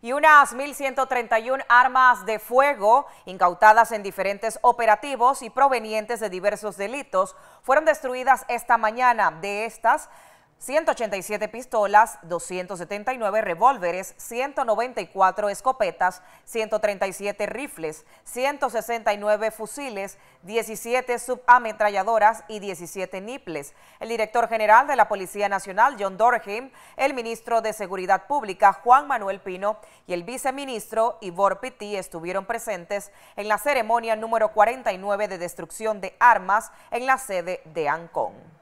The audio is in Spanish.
y unas 1.131 armas de fuego incautadas en diferentes operativos y provenientes de diversos delitos fueron destruidas esta mañana. De estas, 187 pistolas, 279 revólveres, 194 escopetas, 137 rifles, 169 fusiles, 17 subametralladoras y 17 niples. El director general de la Policía Nacional, John Dorheim, el ministro de Seguridad Pública, Juan Manuel Pino, y el viceministro, Ivor Pitti, estuvieron presentes en la ceremonia número 49 de destrucción de armas en la sede de Ancón.